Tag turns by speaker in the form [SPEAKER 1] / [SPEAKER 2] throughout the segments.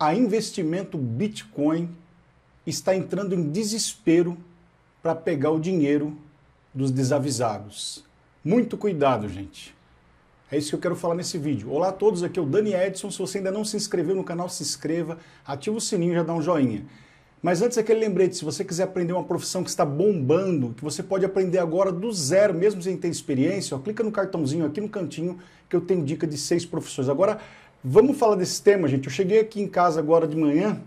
[SPEAKER 1] a investimento Bitcoin está entrando em desespero para pegar o dinheiro dos desavisados. Muito cuidado, gente. É isso que eu quero falar nesse vídeo. Olá a todos, aqui é o Dani Edson. Se você ainda não se inscreveu no canal, se inscreva, ativa o sininho e já dá um joinha. Mas antes aquele lembrete, se você quiser aprender uma profissão que está bombando, que você pode aprender agora do zero, mesmo sem ter experiência, ó, clica no cartãozinho aqui no cantinho que eu tenho dica de seis profissões. Agora, Vamos falar desse tema, gente. Eu cheguei aqui em casa agora de manhã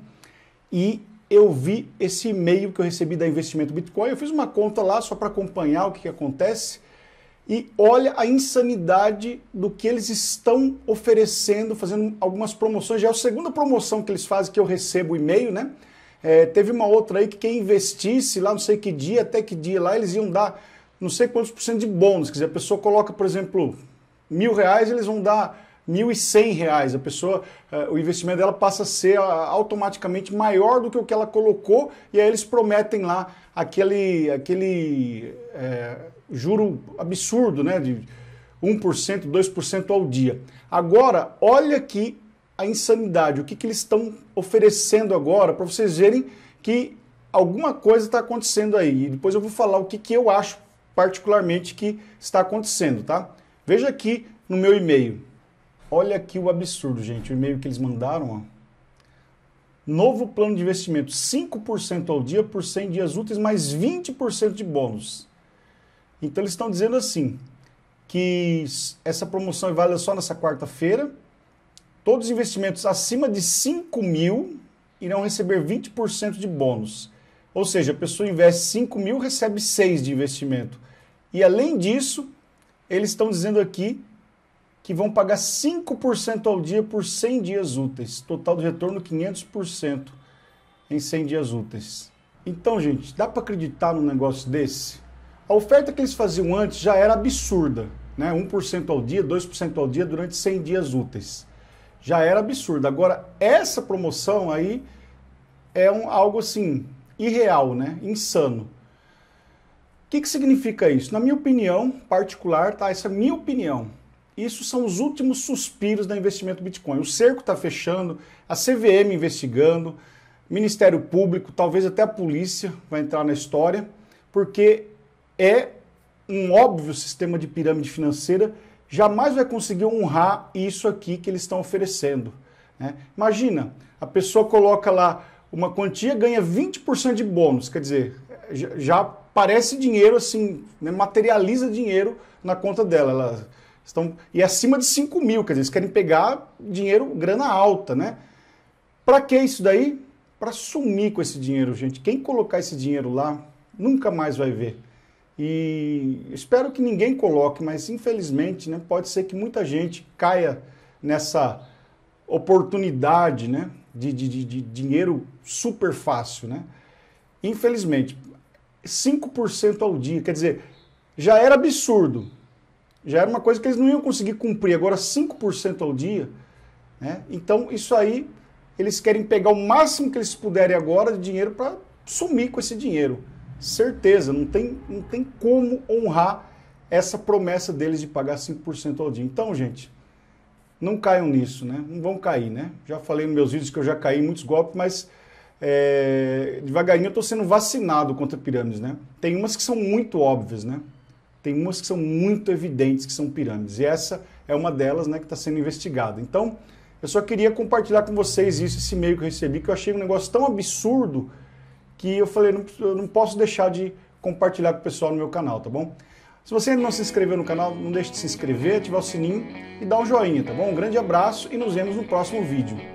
[SPEAKER 1] e eu vi esse e-mail que eu recebi da Investimento Bitcoin. Eu fiz uma conta lá só para acompanhar o que, que acontece. E olha a insanidade do que eles estão oferecendo, fazendo algumas promoções. Já é a segunda promoção que eles fazem que eu recebo o e-mail, né? É, teve uma outra aí que quem investisse lá, não sei que dia, até que dia lá, eles iam dar não sei quantos por cento de bônus. Quer dizer, a pessoa coloca, por exemplo, mil reais, eles vão dar 1.100 reais. A pessoa, eh, o investimento dela passa a ser ah, automaticamente maior do que o que ela colocou e aí eles prometem lá aquele, aquele é, juro absurdo, né? De 1%, 2% ao dia. Agora, olha aqui a insanidade, o que, que eles estão oferecendo agora para vocês verem que alguma coisa está acontecendo aí. E depois eu vou falar o que, que eu acho particularmente que está acontecendo, tá? Veja aqui no meu e-mail. Olha que o absurdo, gente, o e-mail que eles mandaram. Ó. Novo plano de investimento, 5% ao dia por 100 dias úteis, mais 20% de bônus. Então eles estão dizendo assim, que essa promoção é válida só nessa quarta-feira. Todos os investimentos acima de 5 mil irão receber 20% de bônus. Ou seja, a pessoa investe 5 mil, recebe 6 de investimento. E além disso, eles estão dizendo aqui que vão pagar 5% ao dia por 100 dias úteis. Total de retorno 500% em 100 dias úteis. Então, gente, dá para acreditar num negócio desse? A oferta que eles faziam antes já era absurda, né? 1% ao dia, 2% ao dia durante 100 dias úteis. Já era absurda. Agora, essa promoção aí é um, algo assim, irreal, né? Insano. O que, que significa isso? Na minha opinião particular, tá? Essa é a minha opinião isso são os últimos suspiros da investimento Bitcoin. O cerco está fechando, a CVM investigando, Ministério Público, talvez até a polícia vai entrar na história, porque é um óbvio sistema de pirâmide financeira jamais vai conseguir honrar isso aqui que eles estão oferecendo. Né? Imagina, a pessoa coloca lá uma quantia, ganha 20% de bônus, quer dizer, já parece dinheiro assim, né? materializa dinheiro na conta dela. Ela Estão, e é acima de 5 mil, quer dizer, eles querem pegar dinheiro, grana alta, né? Para que isso daí? Para sumir com esse dinheiro, gente. Quem colocar esse dinheiro lá, nunca mais vai ver. E espero que ninguém coloque, mas infelizmente, né, pode ser que muita gente caia nessa oportunidade, né, de, de, de, de dinheiro super fácil, né? Infelizmente, 5% ao dia, quer dizer, já era absurdo, já era uma coisa que eles não iam conseguir cumprir, agora 5% ao dia. Né? Então, isso aí, eles querem pegar o máximo que eles puderem agora de dinheiro para sumir com esse dinheiro. Certeza, não tem, não tem como honrar essa promessa deles de pagar 5% ao dia. Então, gente, não caiam nisso, né? Não vão cair, né? Já falei nos meus vídeos que eu já caí em muitos golpes, mas é, devagarinho eu estou sendo vacinado contra pirâmides, né? Tem umas que são muito óbvias, né? Tem umas que são muito evidentes que são pirâmides, e essa é uma delas né, que está sendo investigada. Então, eu só queria compartilhar com vocês isso, esse e-mail que eu recebi, que eu achei um negócio tão absurdo que eu falei, não, eu não posso deixar de compartilhar com o pessoal no meu canal, tá bom? Se você ainda não se inscreveu no canal, não deixe de se inscrever, ativar o sininho e dar um joinha, tá bom? Um grande abraço e nos vemos no próximo vídeo.